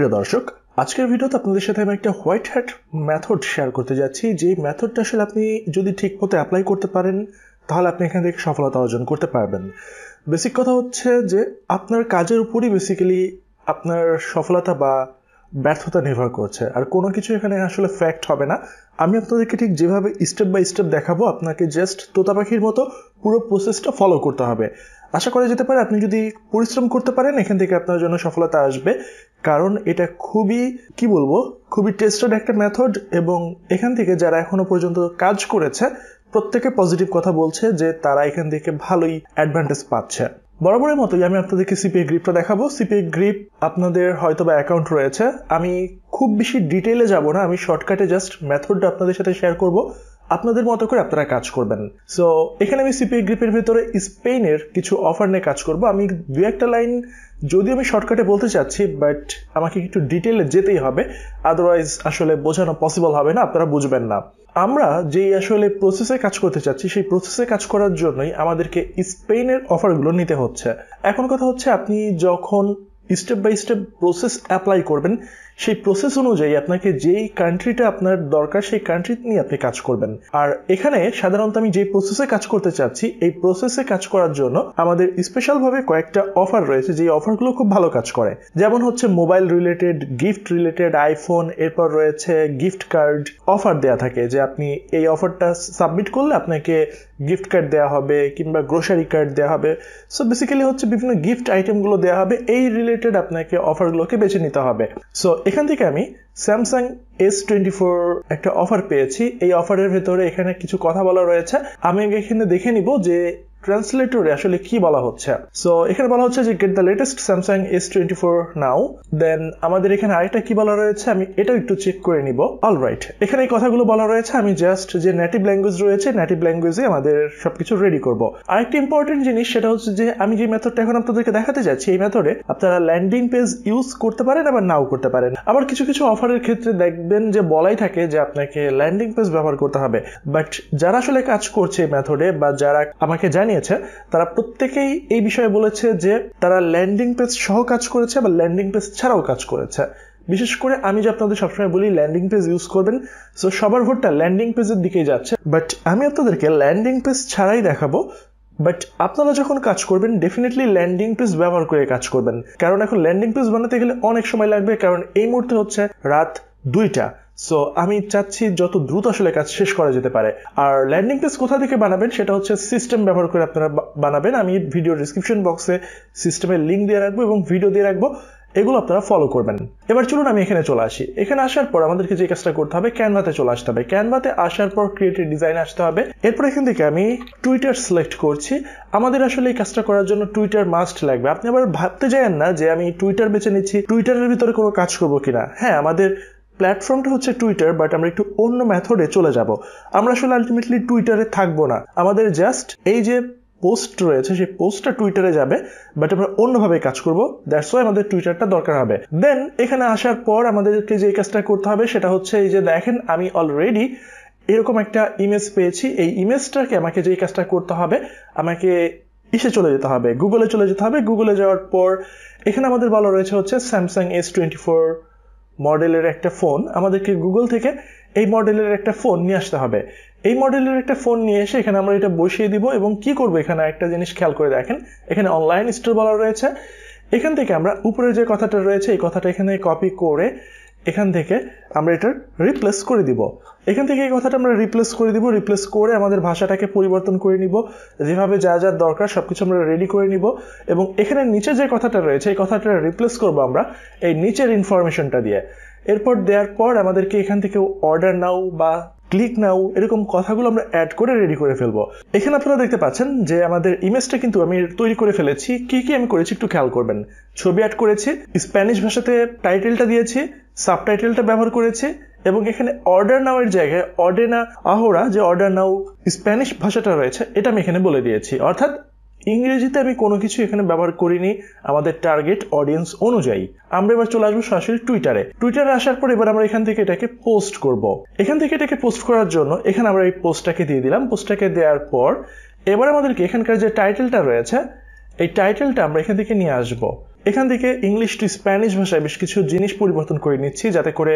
প্রিয় দর্শক আজকের ভিডিওতে আপনাদের সাথে আমি একটা হোয়াইট হ্যাট মেথড শেয়ার করতে যাচ্ছি যে মেথডটা আসলে আপনি যদি ঠিক মতো অ্যাপ্লাই করতে পারেন তাহলে আপনি এখান থেকে সফলতা অর্জন করতে পারবেন বেসিক কথা হচ্ছে যে আপনার কাজের উপরই বেসিক্যালি আপনার সফলতা বা ব্যর্থতা নির্ভর করছে আর কোনো কিছু এখানে আসলে ফ্যাক্ট হবে না আমি আপনাদেরকে ঠিক যেভাবে স্টেপ বাই স্টেপ দেখাবো আপনাকে জাস্ট তোতা পাখির মতো পুরো প্রসেসটা ফলো করতে হবে আশা করা যেতে পারে আপনি যদি পরিশ্রম করতে পারেন এখান থেকে আপনার জন্য সফলতা আসবে কারণ এটা খুবই কি বলবো খুবই টেস্টেড একটা মেথড এবং এখান থেকে যারা এখনো পর্যন্ত কাজ করেছে প্রত্যেকে পজিটিভ কথা বলছে যে তারা এখান থেকে ভালোই অ্যাডভান্টেজ পাচ্ছে বরাবরের মতোই আমি আপনাদেরকে সিপিএ গ্রিপটা দেখাবো সিপিএ গ্রিপ আপনাদের হয়তো বা অ্যাকাউন্ট রয়েছে আমি খুব বেশি ডিটেলে যাব না আমি শর্টকাটে জাস্ট মেথডটা আপনাদের সাথে শেয়ার করব আপনাদের মতো করে আপনারা কাজ করবেন সো এখানে আমি সিপিএ গ্রিপের ভিতরে স্পেনের কিছু অফার নিয়ে কাজ করব আমি দু একটা লাইন যদি আমি শর্টকাটে বলতে চাচ্ছি বাট আমাকে একটু ডিটেলে যেতেই হবে আদারওয়াইজ আসলে বোঝানো পসিবল হবে না আপনারা বুঝবেন না আমরা যেই আসলে প্রসেসে কাজ করতে চাচ্ছি সেই প্রসেসে কাজ করার জন্যই আমাদেরকে স্পেনের অফারগুলো নিতে হচ্ছে এখন কথা হচ্ছে আপনি যখন step by step process apply করবেন সেই প্রসেস অনুযায়ী আপনাকে যেই কান্ট্রিটা আপনার দরকার সেই কান্ট্রি নিয়ে আপনি কাজ করবেন আর এখানে সাধারণত আমি যে প্রসেসে কাজ করতে চাচ্ছি এই প্রসেসে কাজ করার জন্য আমাদের স্পেশালভাবে কয়েকটা অফার রয়েছে যে অফারগুলো খুব ভালো কাজ করে যেমন হচ্ছে mobile related gift related iPhone এরপর রয়েছে গিফট কার্ড অফার দেয়া থাকে যে আপনি এই অফারটা সাবমিট করলে আপনাকে গিফট কার্ড দেওয়া হবে কিংবা গ্রোসারি কার্ড দেওয়া হবে সো বেসিক্যালি হচ্ছে বিভিন্ন গিফট আইটেমগুলো দেওয়া হবে এই রিলেটেড আপনাকে অফারগুলোকে বেছে নিতে হবে সো এখান থেকে আমি স্যামসাং এস টোয়েন্টি ফোর একটা অফার পেয়েছি এই অফারের ভেতরে এখানে কিছু কথা বলা রয়েছে আমি এখানে দেখে নিব যে ট্রান্সলেটরে আসলে কি বলা হচ্ছে সো এখানে বলা হচ্ছে যে get the latest Samsung S twenty four now then আমাদের এখানে আরেকটা কি বলা রয়েছে আমি এটাও একটু চেক করে নিব অল রাইট এখানে এই কথাগুলো বলা রয়েছে আমি জাস্ট যে নেটিভ ল্যাঙ্গুয়েজ রয়েছে নেটিভ ল্যাঙ্গুয়েজে আমাদের সবকিছু রেডি করব আরেকটা ইম্পর্টেন্ট জিনিস সেটা হচ্ছে যে আমি যে মেথডটা এখন আপনাদেরকে দেখাতে যাচ্ছি এই মেথডে আপনারা ল্যান্ডিং পেজ ইউজ করতে পারেন আবার নাও করতে পারেন আবার কিছু কিছু অফারের ক্ষেত্রে দেখবেন যে বলাই থাকে যে আপনাকে ল্যান্ডিং পেজ ব্যবহার করতে হবে বাট যারা আসলে কাজ করছে এই মেথডে বা যারা আমাকে জানি জানিয়েছে তারা প্রত্যেকেই এই বিষয়ে বলেছে যে তারা ল্যান্ডিং পেজ সহ কাজ করেছে বা ল্যান্ডিং পেজ ছাড়াও কাজ করেছে বিশেষ করে আমি যে আপনাদের সবসময় বলি ল্যান্ডিং পেজ ইউজ করবেন সো সবার ভোটটা ল্যান্ডিং পেজের দিকেই যাচ্ছে বাট আমি আপনাদেরকে ল্যান্ডিং পেজ ছাড়াই দেখাবো বাট আপনারা যখন কাজ করবেন ডেফিনেটলি ল্যান্ডিং পেজ ব্যবহার করে কাজ করবেন কারণ এখন ল্যান্ডিং পেজ বানাতে গেলে অনেক সময় লাগবে কারণ এই মুহূর্তে হচ্ছে রাত দুইটা সো আমি চাচ্ছি যত দ্রুত আসলে কাজ শেষ করা যেতে পারে আর ল্যান্ডিং পেজ কোথা থেকে বানাবেন সেটা হচ্ছে সিস্টেম ব্যবহার করে আপনারা বানাবেন আমি ভিডিও ডিসক্রিপশন বক্সে সিস্টেমের লিঙ্ক দিয়ে রাখবো এবং ভিডিও দিয়ে রাখবো এগুলো আপনারা ফলো করবেন এবার চলুন আমি এখানে চলে আসি এখানে আসার পর আমাদেরকে যে কাজটা করতে হবে ক্যানভাতে চলে আসতে হবে ক্যানভাতে আসার পর ক্রিয়েটিভ ডিজাইন আসতে হবে এরপর এখান থেকে আমি টুইটার সিলেক্ট করছি আমাদের আসলে এই কাজটা করার জন্য টুইটার মাস্ট লাগবে আপনি আবার ভাবতে যান না যে আমি টুইটার বেছে নিচ্ছি টুইটারের ভিতরে কোনো কাজ করবো কিনা হ্যাঁ আমাদের প্ল্যাটফর্মটা হচ্ছে টুইটার বাট আমরা একটু অন্য মেথডে চলে যাব আমরা আসলে আলটিমেটলি টুইটারে থাকবো না আমাদের জাস্ট এই যে পোস্ট রয়েছে সেই পোস্টটা টুইটারে যাবে বাট আমরা অন্যভাবে কাজ করবো দ্যাটস ওয়াই আমাদের টুইটারটা দরকার হবে দেন এখানে আসার পর আমাদেরকে যে কাজটা করতে হবে সেটা হচ্ছে এই যে দেখেন আমি অলরেডি এরকম একটা ইমেজ পেয়েছি এই ইমেজটাকে আমাকে যে কাজটা করতে হবে আমাকে ইসে চলে যেতে হবে গুগলে চলে যেতে হবে গুগলে যাওয়ার পর এখানে আমাদের বলা রয়েছে হচ্ছে স্যামসাং এস টোয়েন্টি ফোর মডেলের একটা ফোন আমাদেরকে গুগল থেকে এই মডেলের একটা ফোন নিয়ে আসতে হবে এই মডেলের একটা ফোন নিয়ে এসে এখানে আমরা এটা বসিয়ে দিব এবং কি করব এখানে একটা জিনিস খেয়াল করে দেখেন এখানে অনলাইন স্টোর বলা রয়েছে এখান থেকে আমরা উপরে যে কথাটা রয়েছে এই কথাটা এখানে কপি করে এখান থেকে আমরা এটার রিপ্লেস করে দিব এখান থেকে এই কথাটা আমরা রিপ্লেস করে দিব রিপ্লেস করে আমাদের ভাষাটাকে পরিবর্তন করে নিব যেভাবে যা যা দরকার সব কিছু আমরা রেডি করে নিব এবং এখানে নিচে যে কথাটা রয়েছে এই কথাটা রিপ্লেস করব আমরা এই নিচের ইনফরমেশনটা দিয়ে এরপর দেওয়ার পর আমাদেরকে এখান থেকে অর্ডার নাও বা ক্লিক নাও এরকম কথাগুলো আমরা অ্যাড করে রেডি করে ফেলবো এখানে আপনারা দেখতে পাচ্ছেন যে আমাদের ইমেজটা কিন্তু আমি তৈরি করে ফেলেছি কি কি আমি করেছি একটু খেয়াল করবেন ছবি অ্যাড করেছি স্প্যানিশ ভাষাতে টাইটেলটা দিয়েছি সাবটাইটেলটা ব্যবহার করেছি এবং এখানে অর্ডার নাও এর জায়গায় অর্ডেনা আহোরা যে অর্ডার নাও স্প্যানিশ ভাষাটা রয়েছে এটা আমি এখানে বলে দিয়েছি অর্থাৎ ইংরেজিতে আমি কোনো কিছু এখানে ব্যবহার করিনি আমাদের টার্গেট অডিয়েন্স অনুযায়ী আমরা এবার চলে আসবো সরাসরি টুইটারে টুইটারে আসার পর এবার আমরা এখান থেকে এটাকে পোস্ট করব। এখান থেকে এটাকে পোস্ট করার জন্য এখানে আমরা এই পোস্টটাকে দিয়ে দিলাম পোস্টটাকে দেওয়ার পর এবার আমাদেরকে এখানকার যে টাইটেলটা রয়েছে এই টাইটেলটা আমরা এখান থেকে নিয়ে আসব। এখান থেকে ইংলিশ টু স্প্যানিশ ভাষায় বেশ কিছু জিনিস পরিবর্তন করে নিচ্ছি যাতে করে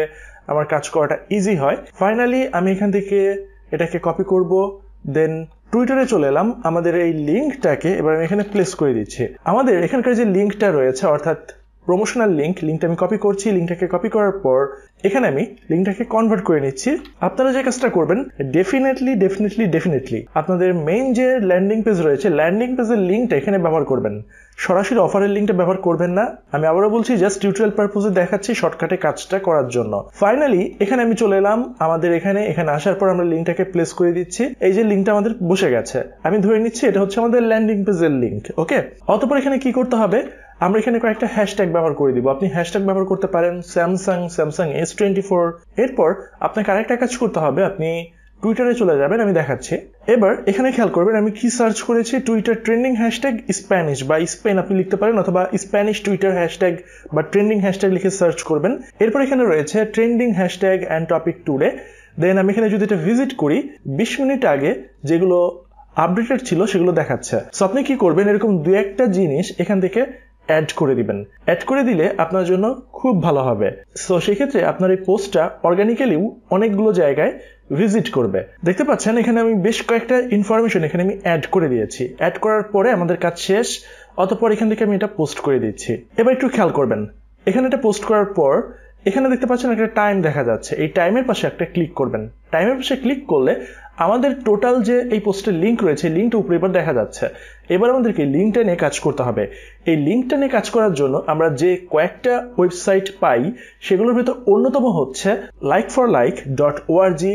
আমার কাজ করাটা ইজি হয় ফাইনালি আমি এখান থেকে এটাকে কপি করব দেন টুইটারে চলে এলাম আমাদের এই লিঙ্কটাকে এবার আমি এখানে প্লেস করে দিচ্ছি আমাদের এখানকার যে লিঙ্কটা রয়েছে অর্থাৎ প্রমোশনাল লিঙ্ক লিঙ্কটা আমি কপি করছি লিঙ্কটাকে কপি করার পর এখানে আমি লিঙ্কটাকে কনভার্ট করে নিচ্ছি আপনারা যে কাজটা করবেন ডেফিনেটলি ডেফিনেটলি ডেফিনেটলি আপনাদের মেইন যে ল্যান্ডিং পেজ রয়েছে ল্যান্ডিং পেজের লিঙ্কটা এখানে ব্যবহার করবেন সরাসরি অফারের লিঙ্কটা ব্যবহার করবেন না আমি আবারও বলছি জাস্ট টিউটোরিয়াল পারপোজে দেখাচ্ছি শর্টকাটে কাজটা করার জন্য ফাইনালি এখানে আমি চলে এলাম আমাদের এখানে এখানে আসার পর আমরা লিঙ্কটাকে প্লেস করে দিচ্ছি এই যে লিঙ্কটা আমাদের বসে গেছে আমি ধরে নিচ্ছি এটা হচ্ছে আমাদের ল্যান্ডিং পেজের লিঙ্ক ওকে অতপর এখানে কি করতে হবে আমরা এখানে কয়েকটা হ্যাশট্যাগ ব্যবহার করে দিব আপনি হ্যাশট্যাগ ব্যবহার করতে পারেন Samsung Samsung S twenty four এরপর আপনাকে আরেকটা কাজ করতে হবে আপনি টুইটারে চলে যাবেন আমি দেখাচ্ছি এবার এখানে খেয়াল করবেন আমি কি সার্চ করেছি টুইটার ট্রেন্ডিং হ্যাশট্যাগ স্প্যানিশ বা স্পেন আপনি লিখতে পারেন অথবা স্প্যানিশ টুইটার হ্যাশট্যাগ বা ট্রেন্ডিং হ্যাশট্যাগ লিখে সার্চ করবেন এরপর এখানে রয়েছে trending hashtag and topic today then আমি এখানে যদি এটা ভিজিট করি বিশ মিনিট আগে যেগুলো আপডেটেড ছিল সেগুলো দেখাচ্ছে সো আপনি কি করবেন এরকম দু একটা জিনিস এখান থেকে অ্যাড করে দিবেন অ্যাড করে দিলে আপনার জন্য খুব ভালো হবে সো সেক্ষেত্রে আপনার এই পোস্টটা অর্গানিক্যালিও অনেকগুলো জায়গায় ভিজিট করবে দেখতে পাচ্ছেন এখানে আমি বেশ কয়েকটা ইনফরমেশন এখানে আমি অ্যাড করে দিয়েছি অ্যাড করার পরে আমাদের কাজ শেষ অতপর এখান থেকে আমি এটা পোস্ট করে দিচ্ছি এবার একটু খেয়াল করবেন এখানে এটা পোস্ট করার পর এখানে দেখতে পাচ্ছেন একটা টাইম দেখা যাচ্ছে এই টাইমের পাশে একটা ক্লিক করবেন টাইমের পাশে ক্লিক করলে আমাদের টোটাল যে এই পোস্টের লিঙ্ক রয়েছে লিঙ্কটা উপরে এবার দেখা যাচ্ছে এবার আমাদেরকে লিঙ্কটা নিয়ে কাজ করতে হবে এই লিঙ্কটা নিয়ে কাজ করার জন্য আমরা যে কয়েকটা ওয়েবসাইট পাই সেগুলোর ভিতর অন্যতম হচ্ছে like for like dot org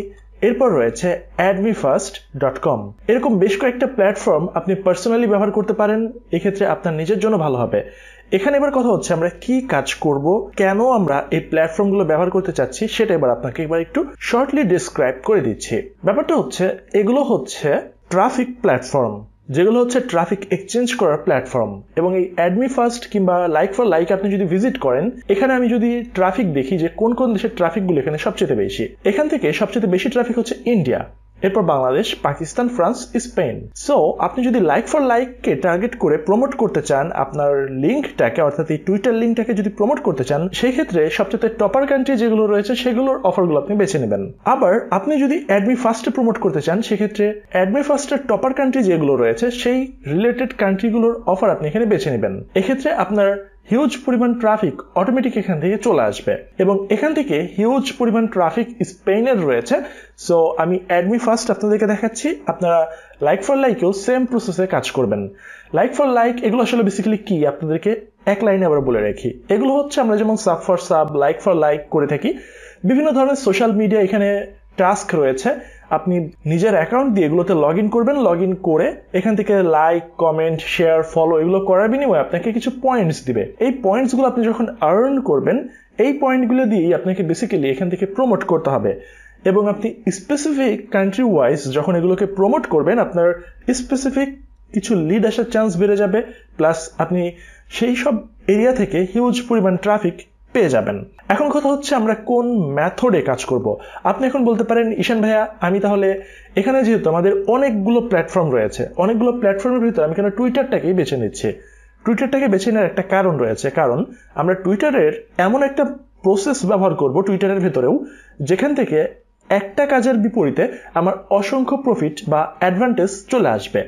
এরপর রয়েছে অ্যাডমি ফার্স্ট ডট কম এরকম বেশ কয়েকটা প্ল্যাটফর্ম আপনি পার্সোনালি ব্যবহার করতে পারেন এক্ষেত্রে আপনার নিজের জন্য ভালো হবে এখানে এবার কথা হচ্ছে আমরা কি কাজ করব কেন আমরা এই প্ল্যাটফর্মগুলো ব্যবহার করতে চাচ্ছি সেটা এবার আপনাকে এবার একটু শর্টলি ডিসক্রাইব করে দিচ্ছি ব্যাপারটা হচ্ছে এগুলো হচ্ছে ট্রাফিক প্ল্যাটফর্ম যেগুলো হচ্ছে ট্রাফিক এক্সচেঞ্জ করার প্ল্যাটফর্ম এবং এই অ্যাডমি ফার্স্ট কিংবা লাইক ফর লাইক আপনি যদি ভিজিট করেন এখানে আমি যদি ট্রাফিক দেখি যে কোন কোন দেশের ট্রাফিকগুলো এখানে সবচেয়ে বেশি এখান থেকে সবচেয়ে বেশি ট্রাফিক হচ্ছে ইন্ডিয়া এরপর Bangladesh Pakistan France Spain so আপনি যদি লাইক ফর লাইককে টার্গেট করে প্রমোট করতে চান আপনার লিঙ্কটাকে অর্থাৎ এই টুইটার লিঙ্কটাকে যদি প্রমোট করতে চান সেই ক্ষেত্রে সবচেয়ে টপার কান্ট্রি যেগুলো রয়েছে সেগুলোর অফারগুলো আপনি বেছে নেবেন আবার আপনি যদি অ্যাডমি ফার্স্টে প্রমোট করতে চান সেক্ষেত্রে অ্যাডমি ফার্স্টের টপার কান্ট্রি যেগুলো রয়েছে সেই রিলেটেড কান্ট্রিগুলোর অফার আপনি এখানে বেছে নেবেন এক্ষেত্রে আপনার হিউজ পরিমাণ ট্রাফিক অটোমেটিক এখান থেকে চলে আসবে এবং এখান থেকে হিউজ পরিমাণ ট্রাফিক স্পেনের রয়েছে সো আমি অ্যাডমি ফার্স্ট আপনাদেরকে দেখাচ্ছি আপনারা লাইক ফর লাইকেও সেম প্রসেসে কাজ করবেন লাইক ফর লাইক এগুলো আসলে বেসিক্যালি কি আপনাদেরকে এক লাইনে আবার বলে রাখি এগুলো হচ্ছে আমরা যেমন sub for sub like for like করে থাকি বিভিন্ন ধরনের সোশ্যাল মিডিয়া এখানে টাস্ক রয়েছে আপনি নিজের অ্যাকাউন্ট দিয়ে এগুলোতে লগ ইন করবেন লগ ইন করে এখান থেকে লাইক কমেন্ট শেয়ার ফলো এগুলো করার বিনিময়ে আপনাকে কিছু পয়েন্টস দিবে এই পয়েন্টসগুলো আপনি যখন আর্ন করবেন এই পয়েন্টগুলো দিয়েই আপনাকে বেসিক্যালি এখান থেকে প্রমোট করতে হবে এবং আপনি স্পেসিফিক কান্ট্রি ওয়াইজ যখন এগুলোকে প্রমোট করবেন আপনার স্পেসিফিক কিছু লিড আসার চান্স বেড়ে যাবে প্লাস আপনি সেই সব এরিয়া থেকে হিউজ পরিমাণ ট্রাফিক পেয়ে যাবেন এখন কথা হচ্ছে আমরা কোন ম্যাথডে কাজ করব আপনি এখন বলতে পারেন ঈশান ভাইয়া আমি তাহলে এখানে যেহেতু আমাদের অনেকগুলো প্ল্যাটফর্ম রয়েছে অনেকগুলো প্ল্যাটফর্মের ভিতরে আমি কেন টুইটারটাকেই বেছে নিচ্ছি টুইটারটাকে বেছে নেওয়ার একটা কারণ রয়েছে কারণ আমরা টুইটারের এমন একটা প্রসেস ব্যবহার করব টুইটারের ভেতরেও যেখান থেকে একটা কাজের বিপরীতে আমার অসংখ্য প্রফিট বা অ্যাডভান্টেজ চলে আসবে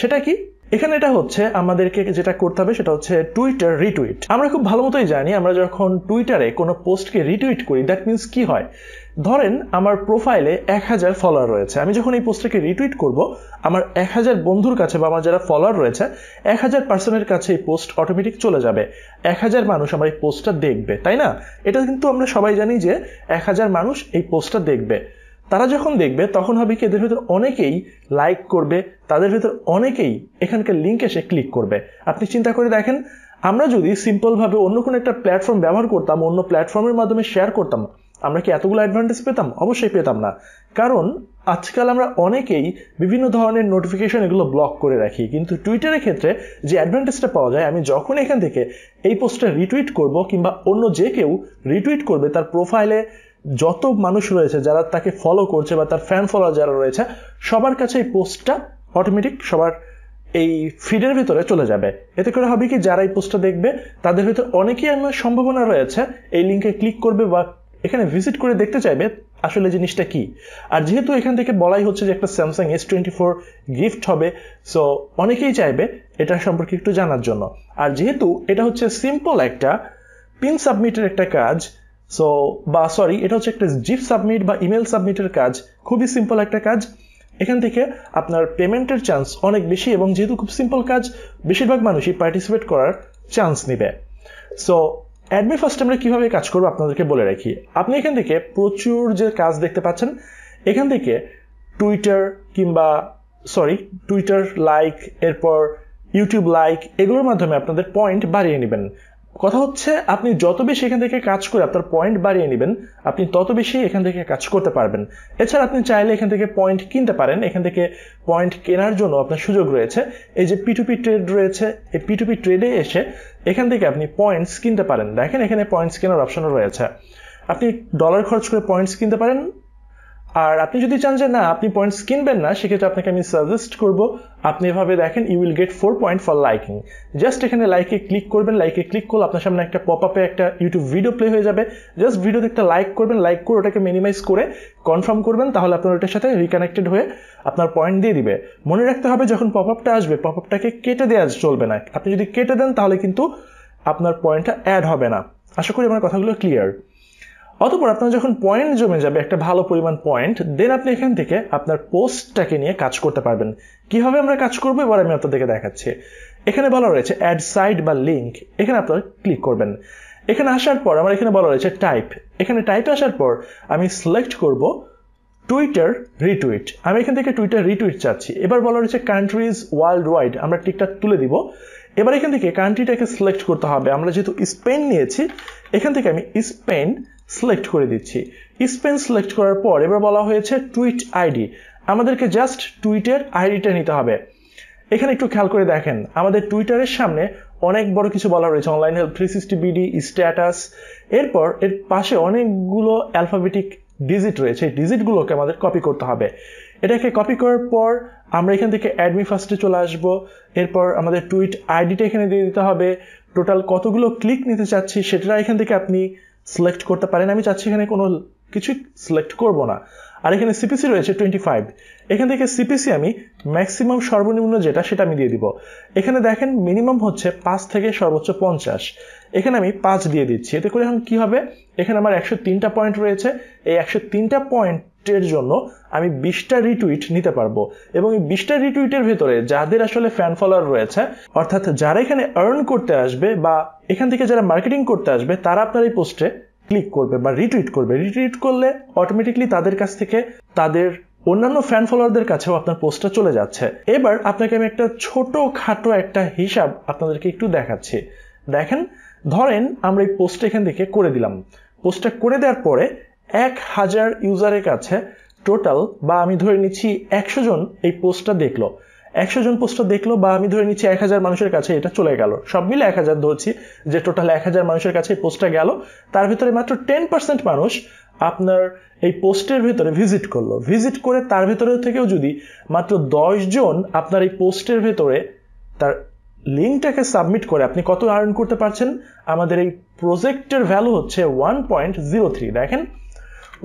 সেটা কি এখানে এটা হচ্ছে আমাদেরকে যেটা করতে হবে সেটা হচ্ছে টুইটার রিটুইট আমরা খুব ভালো মতোই জানি আমরা যখন টুইটারে কোনো পোস্টকে রিটুইট করি দ্যাট মিনস কি হয় ধরেন আমার প্রোফাইলে এক হাজার ফলোয়ার রয়েছে আমি যখন এই পোস্টটাকে রিটুইট করব আমার এক হাজার বন্ধুর কাছে বা আমার যারা ফলোয়ার রয়েছে এক হাজার পার্সনের কাছে এই পোস্ট অটোমেটিক চলে যাবে এক হাজার মানুষ আমার এই পোস্টটা দেখবে তাই না এটা কিন্তু আমরা সবাই জানি যে এক হাজার মানুষ এই পোস্টটা দেখবে তারা যখন দেখবে তখন হবে কি এদের ভিতর অনেকেই লাইক করবে তাদের ভিতর অনেকেই এখানকার লিঙ্ক এসে ক্লিক করবে আপনি চিন্তা করে দেখেন আমরা যদি সিম্পলভাবে অন্য কোনো একটা প্ল্যাটফর্ম ব্যবহার করতাম অন্য প্ল্যাটফর্মের মাধ্যমে শেয়ার করতাম আমরা কি এতগুলো অ্যাডভান্টেজ পেতাম অবশ্যই পেতাম না কারণ আজকাল আমরা অনেকেই বিভিন্ন ধরনের নোটিফিকেশন এগুলো ব্লক করে রাখি কিন্তু টুইটারের ক্ষেত্রে যে অ্যাডভান্টেজটা পাওয়া যায় আমি যখন এখান থেকে এই পোস্টটা রিটুইট করব কিংবা অন্য যে কেউ রিটুইট করবে তার প্রোফাইলে যত মানুষ রয়েছে যারা তাকে ফলো করছে বা তার ফ্যান ফলোয়ার যারা রয়েছে সবার কাছে এই পোস্টটা অটোমেটিক সবার এই ফিডের ভিতরে চলে যাবে এতে করে হবে কি যারা এই পোস্টটা দেখবে তাদের ভিতরে অনেকেই আমার সম্ভাবনা রয়েছে এই লিঙ্কে ক্লিক করবে বা এখানে ভিজিট করে দেখতে চাইবে আসলে জিনিসটা কি আর যেহেতু এখান থেকে বলাই হচ্ছে যে একটা Samsung S twenty four gift হবে সো অনেকেই চাইবে এটা সম্পর্কে একটু জানার জন্য আর যেহেতু এটা হচ্ছে সিম্পল একটা পিন সাবমিটের একটা কাজ সো বা সরি এটা হচ্ছে একটা জিপ সাবমিট বা ইমেল সাবমিটের কাজ খুবই সিম্পল একটা কাজ এখান থেকে আপনার পেমেন্টের চান্স অনেক বেশি এবং যেহেতু খুব সিম্পল কাজ বেশিরভাগ মানুষই পার্টিসিপেট করার চান্স নিবে সো অ্যাডমি ফার্স্ট আমরা কীভাবে কাজ করবো আপনাদেরকে বলে রাখি আপনি এখান থেকে প্রচুর যে কাজ দেখতে পাচ্ছেন এখান থেকে টুইটার কিংবা সরি টুইটার লাইক এরপর ইউটিউব লাইক এগুলোর মাধ্যমে আপনাদের পয়েন্ট বাড়িয়ে নেবেন কথা হচ্ছে আপনি যত বেশি এখান থেকে কাজ করে আপনার পয়েন্ট বাড়িয়ে নেবেন আপনি তত বেশি এখান থেকে কাজ করতে পারবেন এছাড়া আপনি চাইলে এখান থেকে পয়েন্ট কিনতে পারেন এখান থেকে পয়েন্ট কেনার জন্য আপনার সুযোগ রয়েছে এই যে পিটুপি ট্রেড রয়েছে এই পিটুপি ট্রেডে এসে এখান থেকে আপনি পয়েন্টস কিনতে পারেন দেখেন এখানে পয়েন্টস কেনার অপশনও রয়েছে আপনি ডলার খরচ করে পয়েন্টস কিনতে পারেন আর আপনি যদি চান যে না আপনি পয়েন্টস কিনবেন না সেক্ষেত্রে আপনাকে আমি সাজেস্ট করব আপনি এভাবে দেখেন you will get four point for liking just এখানে লাইকে ক্লিক করবেন লাইকে ক্লিক করলে আপনার সামনে একটা পপ আপে একটা ইউটিউব ভিডিও প্লে হয়ে যাবে জাস্ট ভিডিওতে একটা লাইক করবেন লাইক করে ওটাকে মিনিমাইজ করে কনফার্ম করবেন তাহলে আপনার ওটার সাথে রিকানেক্টেড হয়ে আপনার পয়েন্ট দিয়ে দিবে মনে রাখতে হবে যখন পপ আপটা আসবে পপ আপটাকে কেটে দেওয়া চলবে না আপনি যদি কেটে দেন তাহলে কিন্তু আপনার পয়েন্টটা অ্যাড হবে না আশা করি আমার কথাগুলো ক্লিয়ার অতপর আপনার যখন পয়েন্ট জমে যাবে একটা ভালো পরিমাণ পয়েন্ট দেন আপনি এখান থেকে আপনার পোস্টটাকে নিয়ে কাজ করতে পারবেন কিভাবে আমরা কাজ করবো এবার আমি আপনাদেরকে দেখাচ্ছি এখানে বলা রয়েছে অ্যাড সাইড বা লিঙ্ক এখানে আপনারা ক্লিক করবেন এখানে আসার পর আমার এখানে বলা রয়েছে টাইপ এখানে টাইপ আসার পর আমি সিলেক্ট করব টুইটার রিটুইট আমি এখান থেকে টুইটার রিটুইট চাচ্ছি এবার বলা রয়েছে কান্ট্রিজ ওয়ার্ল্ড ওয়াইড আমরা টিকটা তুলে দিব এবার এখান থেকে কান্ট্রিটাকে সিলেক্ট করতে হবে আমরা যেহেতু স্পেন নিয়েছি এখান থেকে আমি স্পেন সিলেক্ট করে দিচ্ছি স্পেন সিলেক্ট করার পর এবার বলা হয়েছে টুইট আইডি আমাদেরকে জাস্ট টুইটের আইডিটা নিতে হবে এখানে একটু খেয়াল করে দেখেন আমাদের টুইটারের সামনে অনেক বড় কিছু বলা রয়েছে online help three sixty BD status এরপর এর পাশে অনেকগুলো অ্যালফাবেটিক ডিজিট রয়েছে এই ডিজিটগুলোকে আমাদের কপি করতে হবে এটাকে কপি করার পর আমরা এখান থেকে অ্যাডমি ফার্স্টে চলে আসব এরপর আমাদের টুইট আইডিটা এখানে দিয়ে দিতে হবে টোটাল কতগুলো ক্লিক নিতে চাচ্ছি সেটা এখান থেকে আপনি সিলেক্ট করতে পারেন আমি চাচ্ছি এখানে কোনো কিছুই সিলেক্ট করব না আর এখানে সিপিসি রয়েছে টোয়েন্টি ফাইভ এখান থেকে সিপিসি আমি ম্যাক্সিমাম সর্বনিম্ন যেটা সেটা আমি দিয়ে দিব এখানে দেখেন মিনিমাম হচ্ছে পাঁচ থেকে সর্বোচ্চ পঞ্চাশ এখানে আমি পাঁচ দিয়ে দিচ্ছি এতে করে এখন কী হবে এখানে আমার একশো তিনটা পয়েন্ট রয়েছে এই একশো তিনটা পয়েন্ট রিটুইটের জন্য আমি বিশটা রিটুইট নিতে পারবো এবং এই বিশটা রিটুইটের ভেতরে যাদের আসলে ফ্যান ফলোয়ার রয়েছে অর্থাৎ যারা এখানে আর্ন করতে আসবে বা এখান থেকে যারা মার্কেটিং করতে আসবে তারা আপনার এই পোস্টে ক্লিক করবে বা রিটুইট করবে রিটুইট করলে অটোমেটিকলি তাদের কাছ থেকে তাদের অন্যান্য ফ্যান ফলোয়ারদের কাছেও আপনার পোস্টটা চলে যাচ্ছে এবার আপনাকে আমি একটা ছোট খাটো একটা হিসাব আপনাদেরকে একটু দেখাচ্ছি দেখেন ধরেন আমরা এই পোস্ট এখান থেকে করে দিলাম পোস্টটা করে দেওয়ার পরে এক হাজার ইউজারের কাছে টোটাল বা আমি ধরে নিচ্ছি একশো জন এই পোস্টটা দেখলো একশো জন পোস্টটা দেখলো বা আমি ধরে নিচ্ছি এক হাজার মানুষের কাছে এটা চলে গেল সব মিলে এক হাজার ধরছি যে টোটাল এক হাজার মানুষের কাছে এই পোস্টটা গেল তার ভিতরে মাত্র টেন পার্সেন্ট মানুষ আপনার এই পোস্টের ভিতরে ভিজিট করলো ভিজিট করে তার ভিতরে থেকেও যদি মাত্র দশ জন আপনার এই পোস্টের ভেতরে তার লিঙ্কটাকে সাবমিট করে আপনি কত আর্ন করতে পারছেন আমাদের এই প্রজেক্টের ভ্যালু হচ্ছে ওয়ান পয়েন্ট জিরো থ্রি দেখেন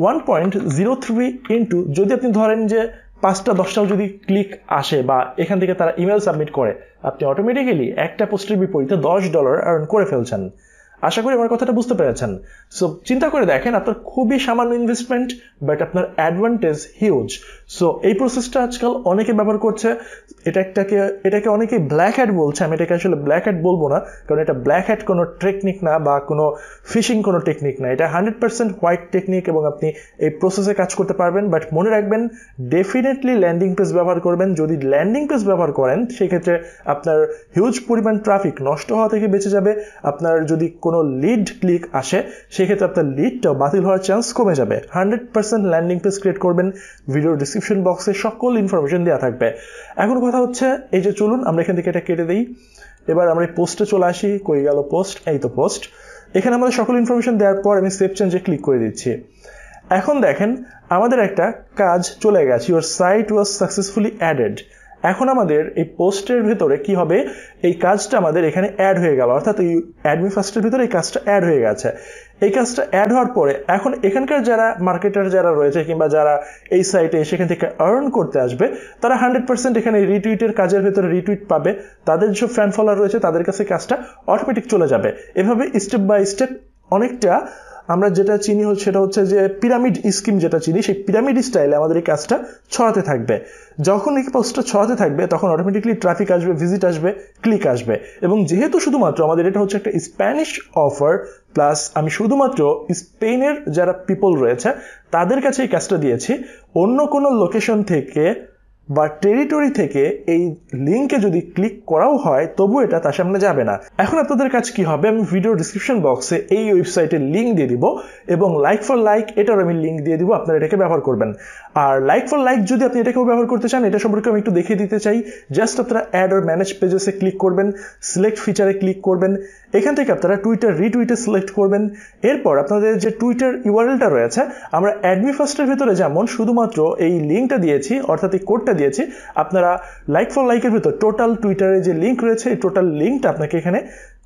one point zero three into যদি আপনি ধরেন যে পাঁচটা দশটাও যদি ক্লিক আসে বা এখান থেকে তারা ইমেল সাবমিট করে আপনি অটোমেটিক্যালি একটা পোস্টের বিপরীতে দশ ডলার আর্ন করে ফেলছেন আশা করি আমার কথাটা বুঝতে পেরেছেন সো চিন্তা করে দেখেন আপনার খুবই সামান্য ইনভেস্টমেন্ট বাট আপনার অ্যাডভান্টেজ হিউজ সো এই প্রসেসটা আজকাল অনেকে ব্যবহার করছে এটা একটাকে এটাকে অনেকেই ব্ল্যাক হ্যাট বলছে আমি এটাকে আসলে ব্ল্যাক হ্যাট বলবো না কারণ এটা ব্ল্যাক হ্যাট কোনো টেকনিক না বা কোনো ফিশিং কোনো টেকনিক না এটা হান্ড্রেড পার্সেন্ট হোয়াইট টেকনিক এবং আপনি এই প্রসেসে কাজ করতে পারবেন বাট মনে রাখবেন ডেফিনেটলি ল্যান্ডিং পেজ ব্যবহার করবেন যদি ল্যান্ডিং পেজ ব্যবহার করেন সেক্ষেত্রে আপনার হিউজ পরিমাণ ট্রাফিক নষ্ট হওয়া থেকে বেঁচে যাবে আপনার যদি কোনো কোনো লিড ক্লিক আসে সেক্ষেত্রে আপনার লিডটাও বাতিল হওয়ার চান্স কমে যাবে hundred percent landing page create করবেন ভিডিও ডিসক্রিপশন বক্সে সকল ইনফরমেশন দেওয়া থাকবে এখন কথা হচ্ছে এই যে চলুন আমরা এখান থেকে এটা কেটে দিই এবার আমরা এই পোস্টে চলে আসি কই গেল পোস্ট এই তো পোস্ট এখানে আমাদের সকল ইনফরমেশন দেওয়ার পর আমি সেভ চেঞ্জে ক্লিক করে দিচ্ছি এখন দেখেন আমাদের একটা কাজ চলে গেছে your site was successfully added এখন আমাদের এই পোস্টের ভেতরে কি হবে এই কাজটা আমাদের এখানে অ্যাড হয়ে গেল অর্থাৎ এই অ্যাডমি ফার্স্টের ভিতরে এই কাজটা অ্যাড হয়ে গেছে এই কাজটা অ্যাড হওয়ার পরে এখন এখানকার যারা মার্কেটার যারা রয়েছে কিংবা যারা এই সাইটে সেখান থেকে আর্ন করতে আসবে তারা হান্ড্রেড পার্সেন্ট এখানে রিটুইটের কাজের ভেতরে রিটুইট পাবে তাদের যেসব ফ্যান ফলোয়ার রয়েছে তাদের কাছে কাজটা অটোমেটিক চলে যাবে এভাবে স্টেপ বাই স্টেপ অনেকটা আমরা যেটা চিনি সেটা হচ্ছে যে পিরামিড স্কিম যেটা চিনি সেই পিরামিড স্টাইলে আমাদের এই কাজটা ছড়াতে থাকবে যখন এই পোস্টটা ছড়াতে থাকবে তখন অটোমেটিকলি ট্রাফিক আসবে ভিজিট আসবে ক্লিক আসবে এবং যেহেতু শুধুমাত্র আমাদের এটা হচ্ছে একটা স্প্যানিশ অফার প্লাস আমি শুধুমাত্র স্পেনের যারা পিপল রয়েছে তাদের কাছে এই কাজটা দিয়েছি অন্য কোনো লোকেশন থেকে বা টেরিটরি থেকে এই লিঙ্কে যদি ক্লিক করাও হয় তবু এটা তার সামনে যাবে না এখন আপনাদের কাজ কি হবে আমি ভিডিও ডিসক্রিপশন বক্সে এই ওয়েবসাইটের লিঙ্ক দিয়ে দিব এবং লাইক ফর লাইক এটার আমি লিঙ্ক দিয়ে দিব আপনারা এটাকে ব্যবহার করবেন আর লাইক ফর লাইক যদি আপনি এটাকেও ব্যবহার করতে চান এটা সম্পর্কে আমি একটু দেখিয়ে দিতে চাই জাস্ট আপনারা অ্যাড আর ম্যানেজ পেজেসে ক্লিক করবেন সিলেক্ট ফিচারে ক্লিক করবেন এখান থেকে আপনারা টুইটার রিটুইটে সিলেক্ট করবেন এরপর আপনাদের যে টুইটার ইউআরএলটা রয়েছে আমরা অ্যাডমি ফার্স্টের ভেতরে যেমন শুধুমাত্র এই লিঙ্কটা দিয়েছি অর্থাৎ এই কোডটা দিয়েছি আপনারা লাইক ফর লাইকের ভেতর টোটাল টুইটারে যে লিঙ্ক রয়েছে এই টোটাল লিঙ্কটা আপনাকে এখানে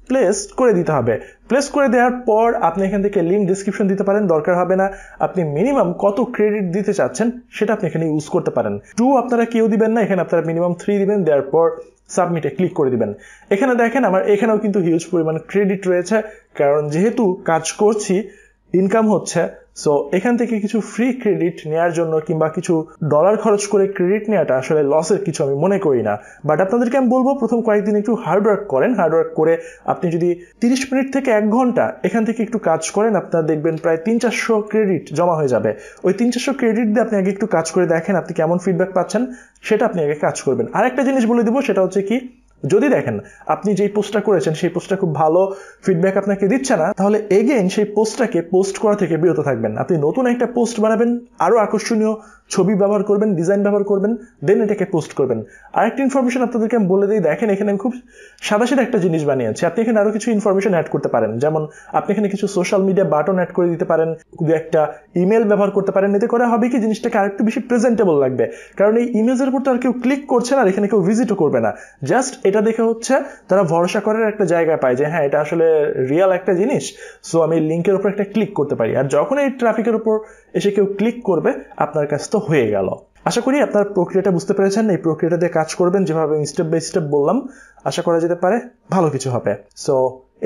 প্লেস করে দিতে হবে প্লেস করে দেওয়ার পর আপনি এখান থেকে লিঙ্ক ডিসক্রিপশন দিতে পারেন দরকার হবে না আপনি মিনিমাম কত ক্রেডিট দিতে চাচ্ছেন সেটা আপনি এখানে ইউজ করতে পারেন টু আপনারা কেউ দিবেন না এখানে আপনারা মিনিমাম থ্রি দিবেন দেওয়ার পর সাবমিটে ক্লিক করে দিবেন এখানে দেখেন আমার এখানেও কিন্তু হিউজ পরিমাণ ক্রেডিট রয়েছে কারণ যেহেতু কাজ করছি ইনকাম হচ্ছে সো এখান থেকে কিছু ফ্রি ক্রেডিট নেওয়ার জন্য কিংবা কিছু ডলার খরচ করে ক্রেডিট নেওয়াটা আসলে লসের কিছু আমি মনে করি না বাট আপনাদেরকে আমি বলবো প্রথম কয়েকদিন একটু হার্ডওয়ার্ক করেন হার্ডওয়ার্ক করে আপনি যদি তিরিশ মিনিট থেকে এক ঘন্টা এখান থেকে একটু কাজ করেন আপনারা দেখবেন প্রায় তিন চারশো ক্রেডিট জমা হয়ে যাবে ওই তিন চারশো ক্রেডিট দিয়ে আপনি আগে একটু কাজ করে দেখেন আপনি কেমন ফিডব্যাক পাচ্ছেন সেটা আপনি আগে কাজ করবেন আরেকটা জিনিস বলে দিব সেটা হচ্ছে কি যদি দেখেন আপনি যেই পোস্টটা করেছেন সেই পোস্টটা খুব ভালো ফিডব্যাক আপনাকে দিচ্ছে না তাহলে এগেইন সেই পোস্টটাকে পোস্ট করা থেকে বিরত থাকবেন আপনি নতুন একটা পোস্ট বানাবেন আরও আকর্ষণীয় ছবি ব্যবহার করবেন ডিজাইন ব্যবহার করবেন দেন এটাকে পোস্ট করবেন আরেকটা ইনফরমেশন আপনাদেরকে আমি বলে দিই দেখেন এখানে আমি খুব সাদা একটা জিনিস বানিয়েছি আপনি এখানে আরও কিছু ইনফরমেশন অ্যাড করতে পারেন যেমন আপনি এখানে কিছু সোশ্যাল মিডিয়া বাটন অ্যাড করে দিতে পারেন দু একটা ইমেল ব্যবহার করতে পারেন এতে করে হবে কি জিনিসটাকে আরেকটু বেশি প্রেজেন্টেবল লাগবে কারণ এই ইমেজের উপর তো আর কেউ ক্লিক করছে না আর এখানে কেউ ভিজিটও করবে না জাস্ট এটা দেখে হচ্ছে তারা ভরসা করার একটা জায়গা পায় যে হ্যাঁ এটা আসলে রিয়াল একটা জিনিস সো আমি লিঙ্কের উপর একটা ক্লিক করতে পারি আর যখন এই ট্রাফিকের উপর এসে কেউ ক্লিক করবে আপনার কাছ তো হয়ে গেল আশা করি আপনার প্রক্রিয়াটা বুঝতে পেরেছেন এই প্রক্রিয়াটা দিয়ে কাজ করবেন যেভাবে আমি স্টেপ বাই স্টেপ বললাম আশা করা যেতে পারে ভালো কিছু হবে সো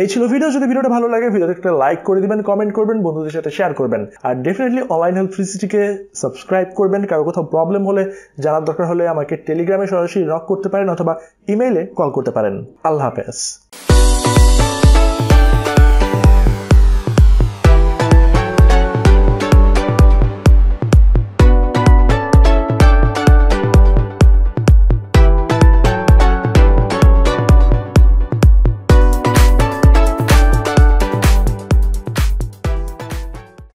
এই ছিল ভিডিও যদি ভিডিওটা ভালো লাগে ভিডিওতে একটা লাইক করে দিবেন কমেন্ট করবেন বন্ধুদের সাথে শেয়ার করবেন আর ডেফিনেটলি অনলাইন হেলথ ফ্রিসিটিকে সাবস্ক্রাইব করবেন কারো কোথাও প্রবলেম হলে জানার দরকার হলে আমাকে টেলিগ্রামে সরাসরি রক করতে পারেন অথবা ইমেইলে কল করতে পারেন আল্লাহ হাফেজ